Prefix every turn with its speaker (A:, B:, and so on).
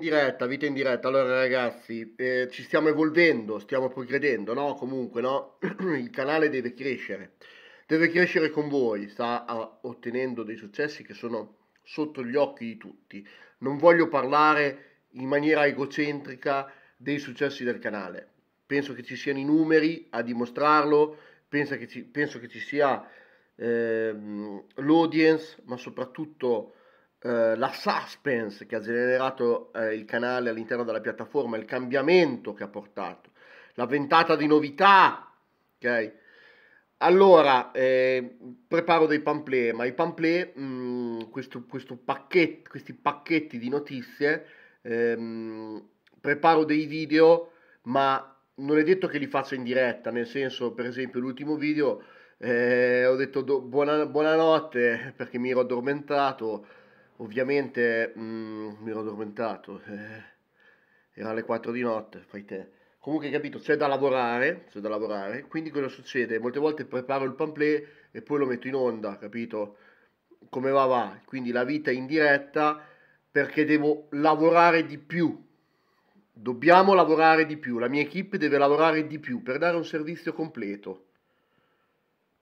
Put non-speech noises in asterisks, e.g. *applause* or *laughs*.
A: in diretta, vita in diretta. Allora ragazzi, eh, ci stiamo evolvendo, stiamo progredendo, no? Comunque, no? *clears throat* Il canale deve crescere. Deve crescere con voi, sta a, ah, ottenendo dei successi che sono sotto gli occhi di tutti. Non voglio parlare in maniera egocentrica dei successi del canale. Penso che ci siano i numeri a dimostrarlo, penso che ci, penso che ci sia ehm, l'audience, ma soprattutto eh, la suspense che ha generato eh, il canale all'interno della piattaforma, il cambiamento che ha portato, la ventata di novità, ok? Allora, eh, preparo dei pamphlet, ma i pamphlet, mh, mm, questo, questo pacchetto, questi pacchetti di notizie, ehm, preparo dei video, ma non è detto che li faccio in diretta, nel senso, per esempio, l'ultimo video eh, ho detto do, buona, buonanotte *laughs* perché mi ero addormentato, Ovviamente mh, mm, mi ero addormentato, eh, era alle 4 di notte, fai te. Comunque hai capito, c'è da lavorare, c'è da lavorare, quindi cosa succede? Molte volte preparo il pamphlet e poi lo metto in onda, capito? Come va va, quindi la vita è in diretta perché devo lavorare di più. Dobbiamo lavorare di più, la mia equip deve lavorare di più per dare un servizio completo.